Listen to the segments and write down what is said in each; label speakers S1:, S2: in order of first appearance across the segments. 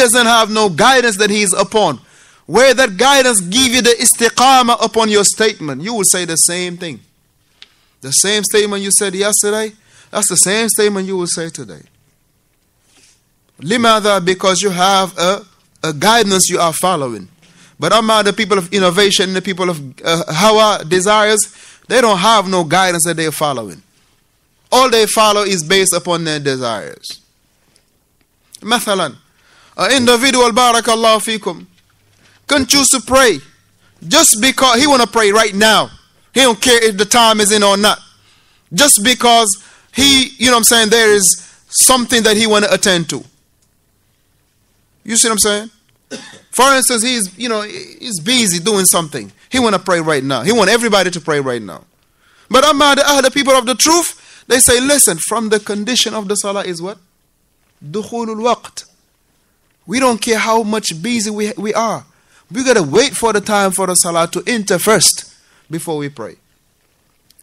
S1: doesn't have no guidance that he is upon. Where that guidance give you the istiqama upon your statement, you will say the same thing. The same statement you said yesterday, that's the same statement you will say today. Limada, because you have a, a guidance you are following. But among the people of innovation, the people of uh, hawa, desires, they don't have no guidance that they're following. All they follow is based upon their desires. مثلا an uh, individual, barakallahu fikum, can choose to pray just because he want to pray right now. He don't care if the time is in or not. Just because he, you know what I'm saying, there is something that he want to attend to. You see what I'm saying? For instance, he's, you know, he's busy doing something. He want to pray right now. He want everybody to pray right now. But among the, ah, the people of the truth, they say, listen, from the condition of the salah is what? Dukhulul waqt. We don't care how much busy we, we are. We got to wait for the time for the salah to enter first before we pray.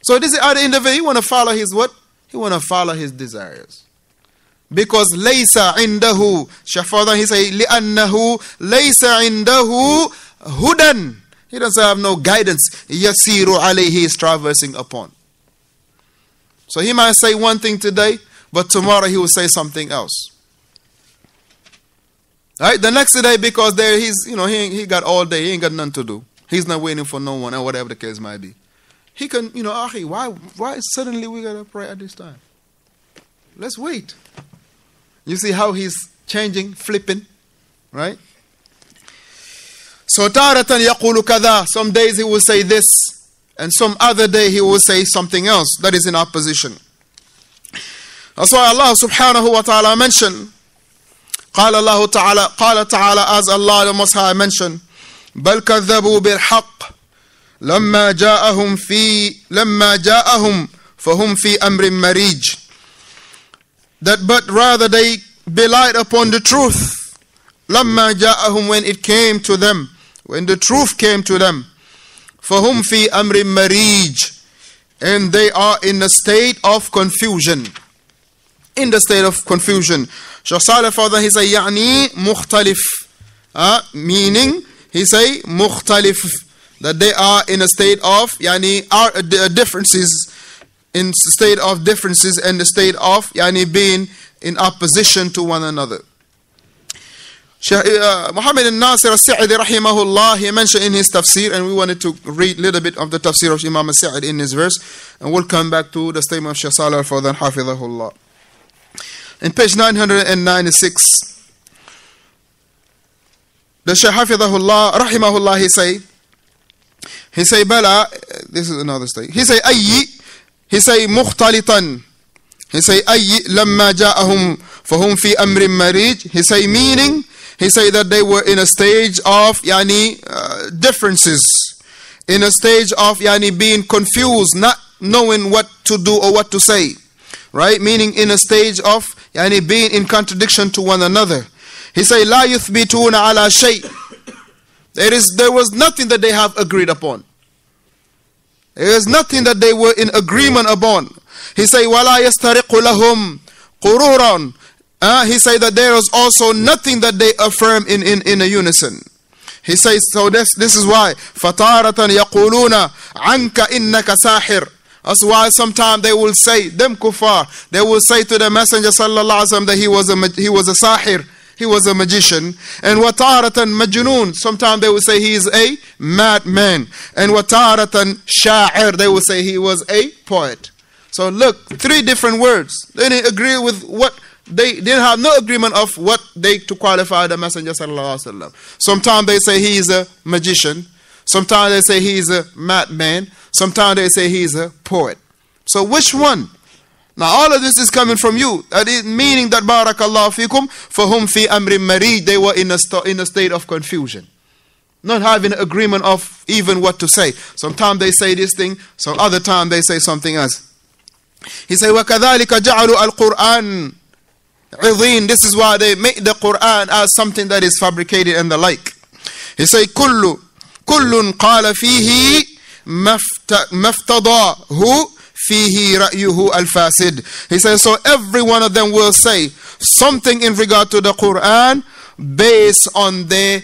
S1: So this is at the end of it. He want to follow his what? He want to follow his desires. Because laysa indahu shafada he say li'annahu laysa indahu hudan. He doesn't have no guidance. Yasiru alayhi he is traversing upon. So he might say one thing today, but tomorrow he will say something else. Right? The next day, because there he's, you know, he, he got all day, he ain't got nothing to do. He's not waiting for no one or whatever the case might be. He can, you know, Ahi, why, why suddenly we gotta pray at this time? Let's wait. You see how he's changing, flipping, right? So taratan yaqulu kada. Some days he will say this, and some other day he will say something else that is in opposition. That's why Allah subhanahu wa ta'ala mentioned قال الله تعالى قال تعالى as Allah the Most High mentioned بل كذبوا بالحق لما جاءهم في لما جاءهم فهم في أمر مريج that but rather they belied upon the truth لما جاءهم when it came to them when the truth came to them فهم في أمر مريج and they are in a state of confusion in the state of confusion. shasala father. he say, yani مختلف. Uh, meaning, he say, muhtalif That they are in a state of, yani are uh, uh, differences, in state of differences and the state of, yani being in opposition to one another. Uh, Muhammad al-Nasir al-Sa'idi rahimahullah, he mentioned in his tafsir, and we wanted to read a little bit of the tafsir of Imam al-Sa'id in his verse, and we'll come back to the statement of shasala Salah for then, hafizahullah. In page 996, the Shaykh Hafidahullah, Rahimahullah, he say, he say, Bala, this is another state. He say, أي, he say, "Mukhtalitan." He say, أي, لما جاءهم فهم fi أمر مريج. He say, meaning, he say that they were in a stage of, yani, uh, differences. In a stage of, yani, being confused, not knowing what to do or what to say right? Meaning in a stage of yani being in contradiction to one another. He say, La yuthbituna ala shay. There is there was nothing that they have agreed upon. There is nothing that they were in agreement upon. He say, Wala yastariqu lahum qururan. Uh, he said that there is also nothing that they affirm in, in, in a unison. He says, so this, this is why, فَتَارَةً يَقُولُونَ عَنْكَ إِنَّكَ سَاحِرٌ that's why sometimes they will say, them kuffar, they will say to the Messenger وسلم, that he was, a, he was a sahir, he was a magician. And wataratan majnoon, sometimes they will say he is a madman. And wataratan sha'ir, they will say he was a poet. So look, three different words. They didn't agree with what they didn't have no agreement of what they to qualify the Messenger. Sometimes they say he is a magician. Sometimes they say he's a madman. Sometimes they say he's a poet. So which one? Now all of this is coming from you. That is meaning that barakallahu fikum, for whom fi amri marij, they were in a, in a state of confusion. Not having agreement of even what to say. Sometimes they say this thing, some other time they say something else. He said, وَكَذَلِكَ جَعَلُوا الْقُرْآنِ عِظِينَ This is why they make the Qur'an as something that is fabricated and the like. He said, كُلُّ كل قال فيه ما افتضاه فيه رأيُه al-fasid. He says, so every one of them will say something in regard to the Quran based on their,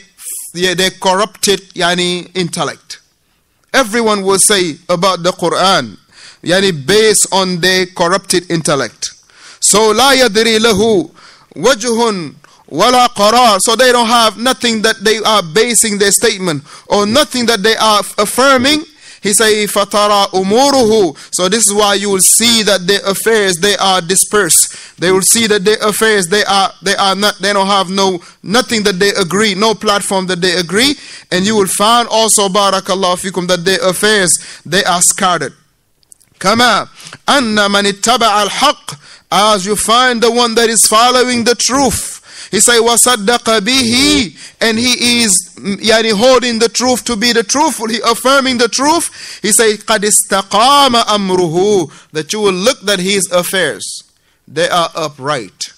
S1: their, their corrupted yani, intellect. Everyone will say about the Quran, yani based on their corrupted intellect. So la يدري له wajhun wala qarar. So they don't have nothing that they are basing their statement or nothing that they are affirming. He say fatara umuruhu. So this is why you will see that their affairs they are dispersed. They will see that their affairs they are they are not they don't have no nothing that they agree, no platform that they agree. And you will find also barakallahu fikum that their affairs they are scattered. Kama anna man ittaba al haq as you find the one that is following the truth he say, وَصَدَّقَ بِهِ And he is yani, holding the truth to be the truthful. He affirming the truth. He say, قَدْ اسْتَقَامَ amruhu That you will look that his affairs, they are upright.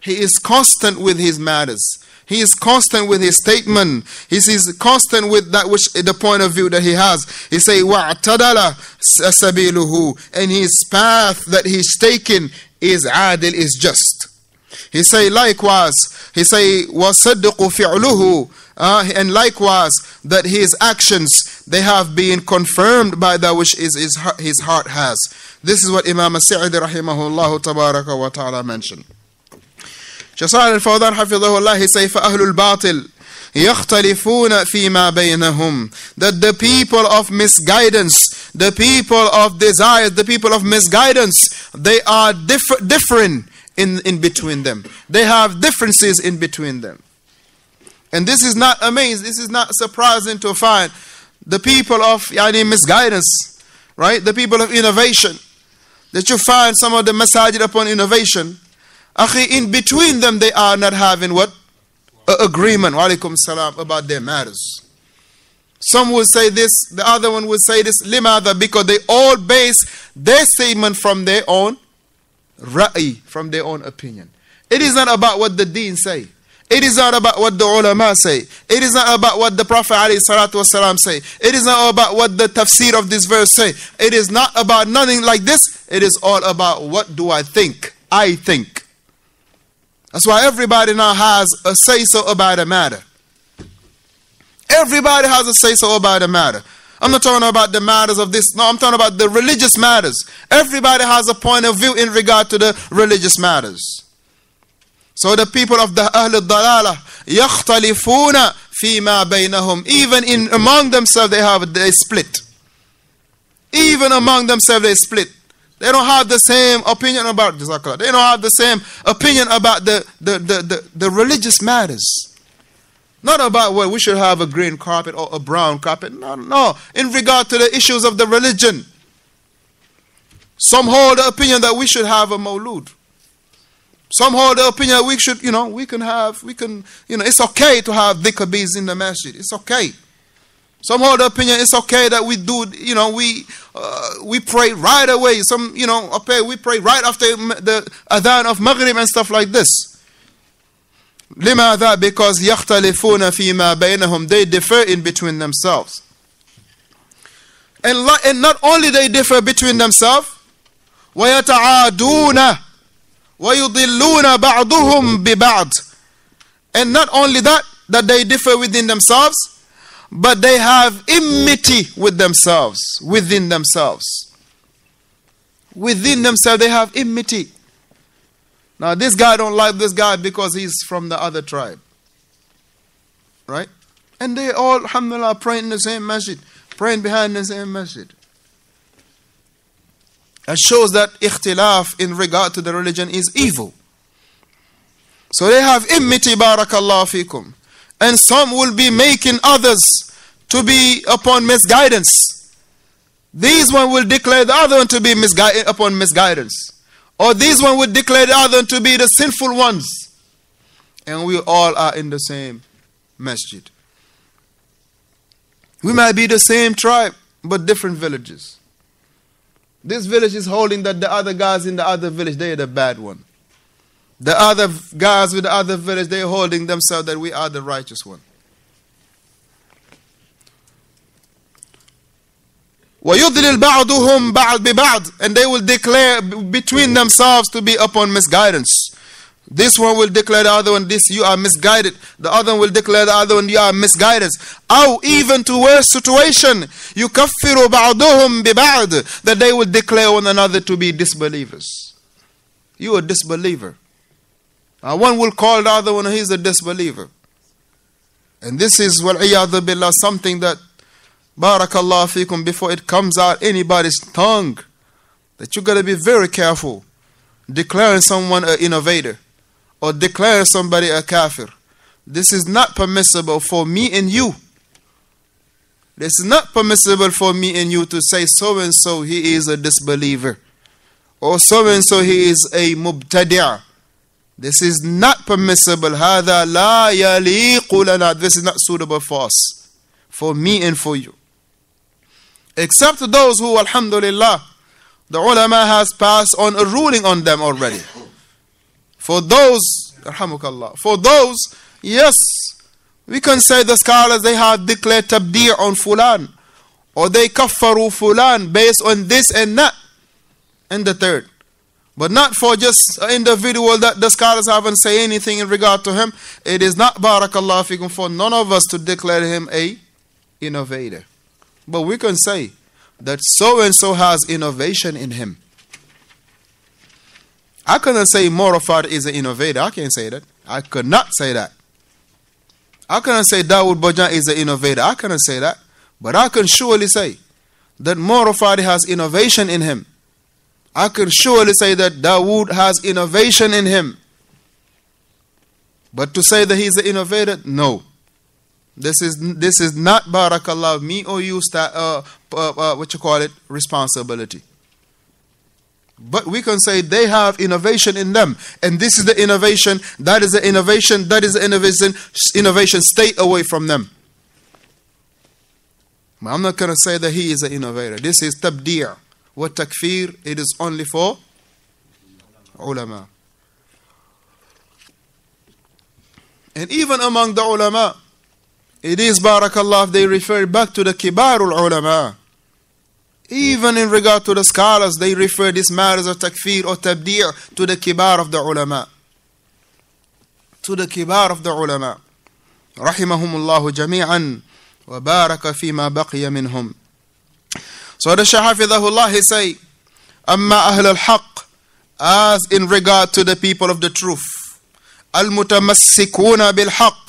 S1: He is constant with his matters. He is constant with his statement. He is constant with that which the point of view that he has. He say wa'tadala sabiluhu and his path that he's taken is adil is just. He say likewise, he say وَصَدِّقُ فِعْلُهُ uh, and likewise that his actions they have been confirmed by that which is his, his heart has. This is what Imam Sa'id rahimahullah tabaraka wa ta'ala mentioned. Shasar al-Fawdan hafidhahullah he say فَأَهْلُ الْبَاطِلِ يختلفون فيما بينهم that the people of misguidance the people of desire, the people of misguidance they are diff- different in, in between them. They have differences in between them. And this is not amazing, this is not surprising to find the people of yani, misguidance, right? The people of innovation. That you find some of the masajid upon innovation. Akhi, in between them, they are not having what? A agreement, walaikum salam, about their matters. Some will say this, the other one will say this, limada, because they all base their statement from their own ra'i from their own opinion. It is not about what the deen say. It is not about what the ulama say. It is not about what the Prophet ﷺ say. It is not about what the tafsir of this verse say. It is not about nothing like this. It is all about what do I think? I think. That's why everybody now has a say so about a matter. Everybody has a say so about a matter. I'm not talking about the matters of this. No, I'm talking about the religious matters. Everybody has a point of view in regard to the religious matters. So the people of the Ahl al-Dalalah, يَخْتَلِفُونَ فِي مَا بَيْنَهُمْ Even in, among themselves, they have they split. Even among themselves, they split. They don't have the same opinion about Jazakallah. They don't have the same opinion about the, the, the, the, the religious matters. Not about well, we should have a green carpet or a brown carpet. No, no. In regard to the issues of the religion, some hold the opinion that we should have a maulud. Some hold the opinion that we should, you know, we can have, we can, you know, it's okay to have dhikr in the masjid. It's okay. Some hold the opinion it's okay that we do, you know, we uh, we pray right away. Some, you know, okay, we pray right after the adhan of Maghrib and stuff like this. لماذا? Because يختلفون فيما بينهم. They differ in between themselves. And, and not only they differ between themselves, ويتعادون ويضلون بعضهم ببعض. And not only that, that they differ within themselves, but they have enmity with themselves, within themselves. Within themselves, they have enmity. Now this guy don't like this guy because he's from the other tribe. Right? And they all, alhamdulillah, praying in the same masjid, praying behind the same masjid. It shows that ikhtilaf in regard to the religion is evil. So they have immiti barakallahu fikum. And some will be making others to be upon misguidance. These one will declare the other one to be misgui- upon misguidance. Or these would declare the other to be the sinful ones. And we all are in the same masjid. We might be the same tribe, but different villages. This village is holding that the other guys in the other village, they are the bad one. The other guys with the other village, they're holding themselves that we are the righteous one. وَيُضْلِلْ بَعْضُهُمْ بَعْضْ بِبَعْض And they will declare between themselves to be upon misguidance. This one will declare the other one, this you are misguided. The other one will declare the other one, you are misguided. Or even to worse situation, you يُكَفِّرُ بَعْضُهُمْ بِبَعْض That they will declare one another to be disbelievers. You a disbeliever. one will call the other one, he's a disbeliever. And this is, وَالْعِيَاذُ بِاللَّهِ Something that Barakallah fikum before it comes out anybody's tongue. That you got to be very careful declaring someone an innovator or declaring somebody a kafir. This is not permissible for me and you. This is not permissible for me and you to say so and so he is a disbeliever or so and so he is a mubtadi'. This is not permissible. هذا لا يليق لنا. This is not suitable for us, for me and for you. Except those who, alhamdulillah, the ulama has passed on a ruling on them already. For those, alhamdulillah, for those, yes, we can say the scholars, they have declared tabdi' on fulan, or they kafaru fulan based on this and that, and the third. But not for just an individual that the scholars haven't say anything in regard to him. It is not barakallah fikum for none of us to declare him a innovator. But we can say that so and so has innovation in him. I cannot say Morafat is an innovator. I can't say that. I could not say that. I cannot say Dawood Bojan is an innovator. I cannot say that. But I can surely say that Morafat has innovation in him. I can surely say that Dawood has innovation in him. But to say that he's an innovator, no. This is this is not barakallah me or you start, uh, uh, uh, what you call it responsibility. But we can say they have innovation in them, and this is the innovation. That is the innovation. That is the innovation. Innovation. Stay away from them. I'm not going to say that he is an innovator. This is tabdi'. What takfir? It is only for ulama. And even among the ulama, it is barakallah if they refer back to the kibarul ulama. Even in regard to the scholars, they refer these matters of takfir or tabdi' to the kibar of the ulama. To the kibar of the ulama. jami'an wa جميعا fi ma بقي منهم. So the Shah he say, ahl al-haq," as in regard to the people of the truth. bil-haq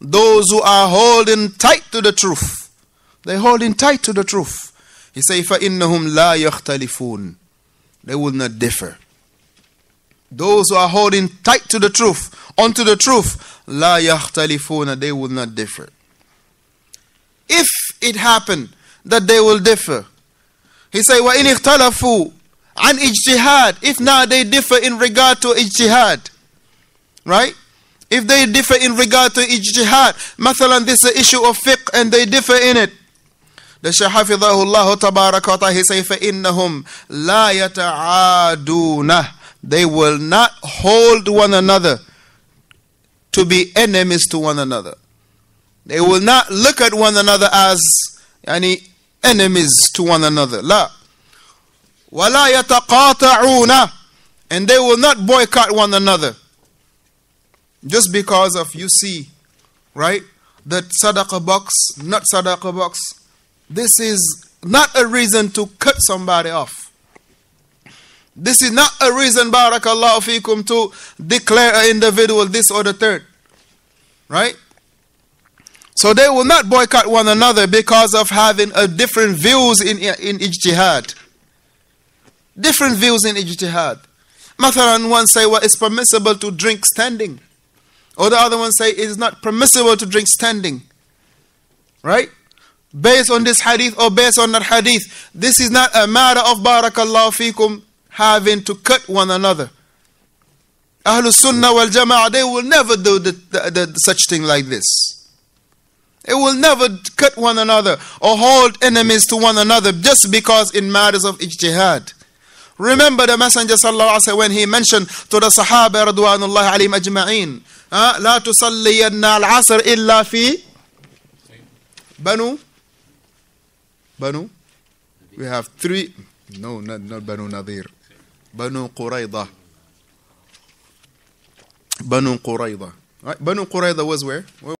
S1: those who are holding tight to the truth. They're holding tight to the truth. He say, فَإِنَّهُمْ لَا يَخْتَلِفُونَ They will not differ. Those who are holding tight to the truth, unto the truth, لَا يَخْتَلِفُونَ They will not differ. If it happen that they will differ, he say, وَإِنْ اِخْتَلَفُوا عَنْ اِجْتِهَاد If now they differ in regard to ijtihad, right? If they differ in regard to ijtihad, مثلا this is issue of fiqh and they differ in it. The Shaykh he say, فَإِنَّهُمْ لَا يَتَعَادُونَ They will not hold one another to be enemies to one another. They will not look at one another as any enemies to one another. لا وَلَا يَتَقَاطَعُونَ And they will not boycott one another. Just because of you see, right, that sadaqah box, not sadaqah box, this is not a reason to cut somebody off. This is not a reason, barakallahu fikum, to declare an individual this or the third. Right? So they will not boycott one another because of having a different views in, in ijtihad. Different views in ijtihad. Mathalan, one say, well, it's permissible to drink standing. Or the other ones say it is not permissible to drink standing. Right? Based on this hadith or based on that hadith, this is not a matter of barakallahu fikum having to cut one another. Ahlul Sunnah wal Jama'ah, they will never do the, the, the, such thing like this. It will never cut one another or hold enemies to one another just because in matters of ijtihad. Remember the Messenger sallallahu when he mentioned to the Sahaba radwanullahi alayhim ajma'in لا تصلين العصر إلا في بنو بنو we have three no not, not بنو نظير بنو قريضة بنو قريضة بنو قريضة was where